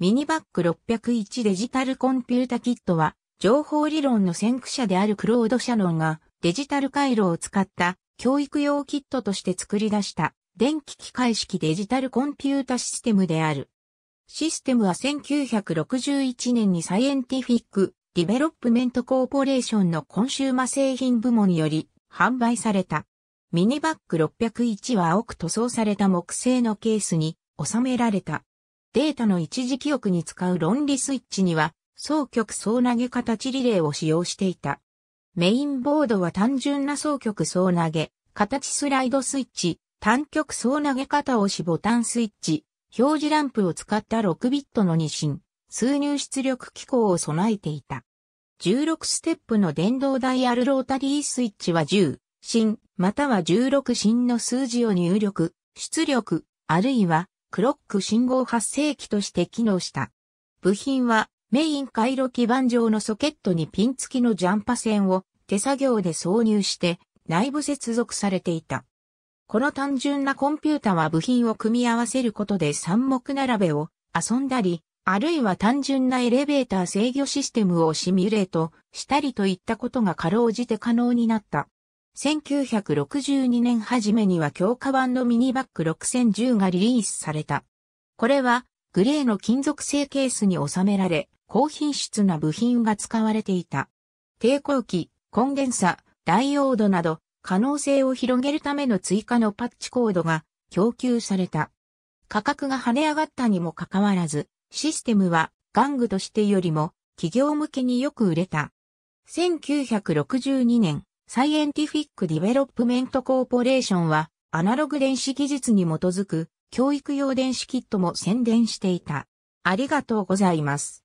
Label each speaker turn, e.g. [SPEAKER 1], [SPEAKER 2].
[SPEAKER 1] ミニバック601デジタルコンピュータキットは、情報理論の先駆者であるクロード・シャノンが、デジタル回路を使った教育用キットとして作り出した電気機械式デジタルコンピュータシステムである。システムは1961年にサイエンティフィック・ディベロップメント・コーポレーションのコンシューマ製品部門により販売された。ミニバック601は青く塗装された木製のケースに収められた。データの一時記憶に使う論理スイッチには、双極総投げ形リレーを使用していた。メインボードは単純な双極総投げ、形スライドスイッチ、単極総投げ方押しボタンスイッチ、表示ランプを使った6ビットの二進、数入出力機構を備えていた。16ステップの電動ダイヤルロータリースイッチは10、進、または16進の数字を入力、出力、あるいはクロック信号発生器として機能した。部品はメイン回路基板上のソケットにピン付きのジャンパ線を手作業で挿入して内部接続されていた。この単純なコンピュータは部品を組み合わせることで三目並べを遊んだり、あるいは単純なエレベーター制御システムをシミュレートしたりといったことが過労じて可能になった。1962年初めには強化版のミニバッグ6010がリリースされた。これはグレーの金属製ケースに収められ、高品質な部品が使われていた。抵抗器、コンデンサ、ダイオードなど可能性を広げるための追加のパッチコードが供給された。価格が跳ね上がったにもかかわらず、システムは玩具としてよりも企業向けによく売れた。1962年、サイエンティフィック・ディベロップメント・コーポレーションは、アナログ電子技術に基づく、教育用電子キットも宣伝していた。ありがとうございます。